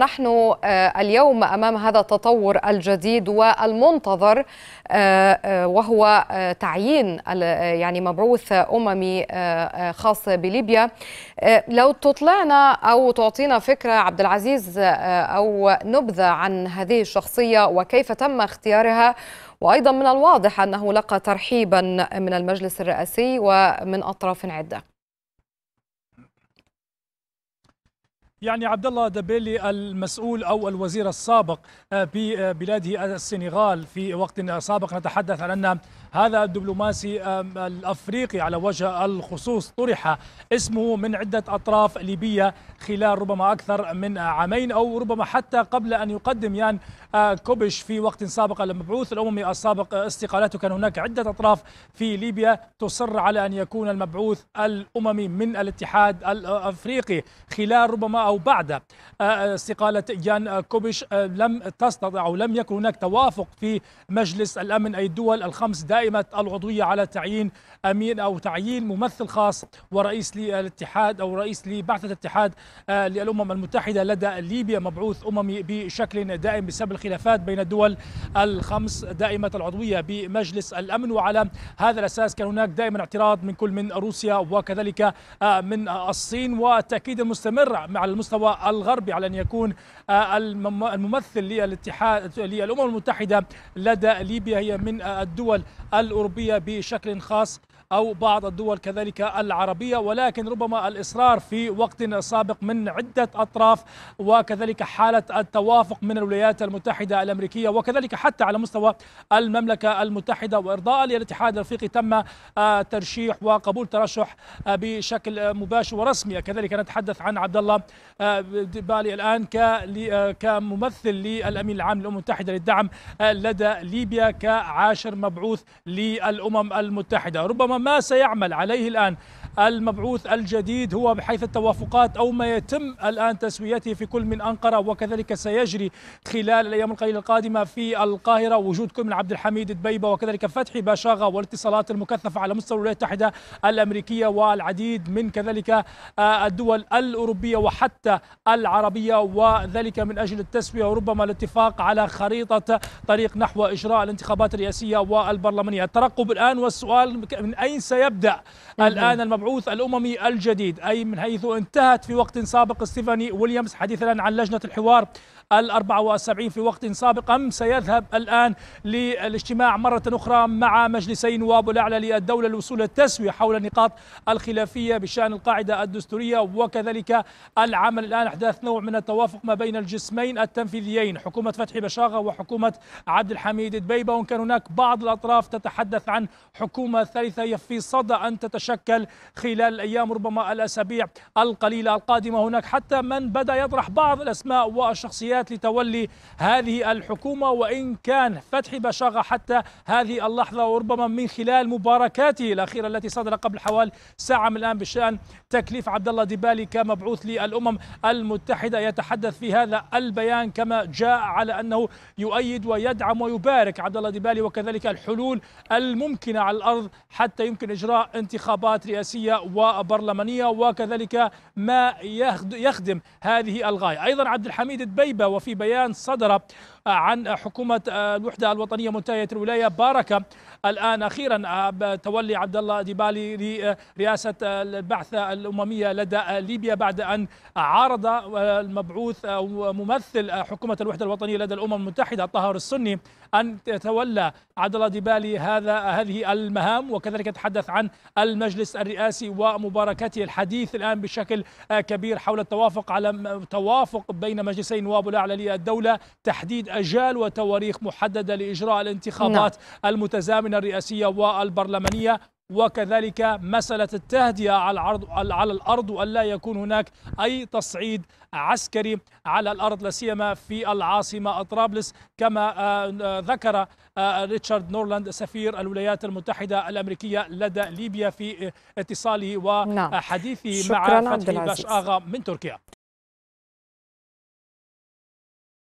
نحن آه، اليوم امام هذا التطور الجديد والمنتظر آه، آه، وهو تعيين يعني مبعوث اممي خاص بليبيا لو تطلعنا او تعطينا فكره عبد العزيز او نبذه عن هذه الشخصيه وكيف تم اختيارها وايضا من الواضح انه لقى ترحيبا من المجلس الرئاسي ومن اطراف عده يعني عبد الله دبيلي المسؤول او الوزير السابق آه، ببلاده آه، السنغال في وقت سابق نتحدث عن ان هذا الدبلوماسي الأفريقي على وجه الخصوص طرح اسمه من عدة أطراف ليبية خلال ربما أكثر من عامين أو ربما حتى قبل أن يقدم يان آه، كوبش في وقت سابق المبعوث الأممي السابق استقالته كان هناك عدة أطراف في ليبيا تصر على أن يكون المبعوث الأممي من الاتحاد الأفريقي خلال ربما أو بعد آه، استقالة يان كوبش آه، لم تستطع أو لم يكن هناك توافق في مجلس الأمن أي الدول الخمس دائما قائمة العضوية على تعيين أمين أو تعيين ممثل خاص ورئيس للاتحاد أو رئيس لبعثة الاتحاد آه، للأمم المتحدة لدى ليبيا مبعوث أممي بشكل دائم بسبب الخلافات بين الدول الخمس دائمة العضوية بمجلس الأمن وعلى هذا الأساس كان هناك دائما اعتراض من كل من روسيا وكذلك آه، من الصين والتأكيد المستمر على المستوى الغربي على أن يكون آه، الممثل للاتحاد للأمم المتحدة لدى ليبيا هي من الدول الأوروبية بشكل خاص أو بعض الدول كذلك العربية ولكن ربما الإصرار في وقت سابق من عدة أطراف وكذلك حالة التوافق من الولايات المتحدة الأمريكية وكذلك حتى على مستوى المملكة المتحدة وإرضاء للاتحاد الأفريقي تم آه، ترشيح وقبول ترشح آه، بشكل مباشر ورسمي كذلك نتحدث عن عبد الله آه، بالي الآن كممثل للأمين العام للأمم المتحدة للدعم لدى ليبيا كعاشر مبعوث للأمم المتحدة ربما ما سيعمل عليه الآن المبعوث الجديد هو بحيث التوافقات أو ما يتم الآن تسويته في كل من أنقرة وكذلك سيجري خلال الأيام القليلة القادمة في القاهرة وجود كل من عبد الحميد دبيبة وكذلك فتحي باشاغة والاتصالات المكثفة على مستوى الولايات المتحدة الأمريكية والعديد من كذلك آه، الدول الأوروبية وحتى العربية وذلك من أجل التسوية وربما الاتفاق على خريطة طريق نحو إجراء الانتخابات الرئاسية والبرلمانية الترقب الآن والسؤال من أين سيبدأ نعم. الآن المبعوث المبعوث الأممي الجديد أي من حيث انتهت في وقت سابق ستيفاني ويليامز حديثا عن لجنة الحوار ال 74 في وقت سابق أم سيذهب الآن للاجتماع مرة أخرى مع مجلسي نواب الأعلى للدولة للوصول التسوية حول النقاط الخلافية بشأن القاعدة الدستورية وكذلك العمل الآن أحداث نوع من التوافق ما بين الجسمين التنفيذيين حكومة فتحي بشاغة وحكومة عبد الحميد دبيبة وإن كان هناك بعض الأطراف تتحدث عن حكومة ثالثة في صدى أن تتشكل خلال الأيام ربما الأسابيع القليلة القادمة هناك حتى من بدأ يطرح بعض الأسماء والشخصيات التداعيات لتولي هذه الحكومة وإن كان فتحي بشاغة حتى هذه اللحظة وربما من خلال مباركاته الأخيرة التي صدر قبل حوالي ساعة من الآن بشأن تكليف عبد الله ديبالي كمبعوث للأمم المتحدة يتحدث في هذا البيان كما جاء على أنه يؤيد ويدعم ويبارك عبد الله ديبالي وكذلك الحلول الممكنة على الأرض حتى يمكن إجراء انتخابات رئاسية وبرلمانية وكذلك ما يخدم هذه الغاية أيضا عبد الحميد دبيبة وفي بيان صدر آه، عن حكومة آه، الوحدة الوطنية منتهية الولاية بارك آه، الآن أخيرا تولي عبد الله ديبالي لرئاسة البعثة الأممية لدى ليبيا بعد أن عارض المبعوث أو ممثل حكومة الوحدة الوطنية لدى الأمم المتحدة طاهر السني أن يتولى الله ديبالي هذا هذه المهام وكذلك تحدث عن المجلس الرئاسي ومباركته الحديث الآن بشكل آه، كبير حول التوافق على توافق بين مجلسي النواب الأعلى للدولة تحديد أجال وتواريخ محددة لإجراء الانتخابات نعم. المتزامنة الرئاسية والبرلمانية وكذلك مسألة التهدئة على, العرض على الأرض وألا يكون هناك أي تصعيد عسكري على الأرض لا سيما في العاصمة طرابلس كما آه، آه، ذكر آه، ريتشارد نورلاند سفير الولايات المتحدة الأمريكية لدى ليبيا في اتصاله نعم. وحديثه نعم. مع فتحي باش آغا من تركيا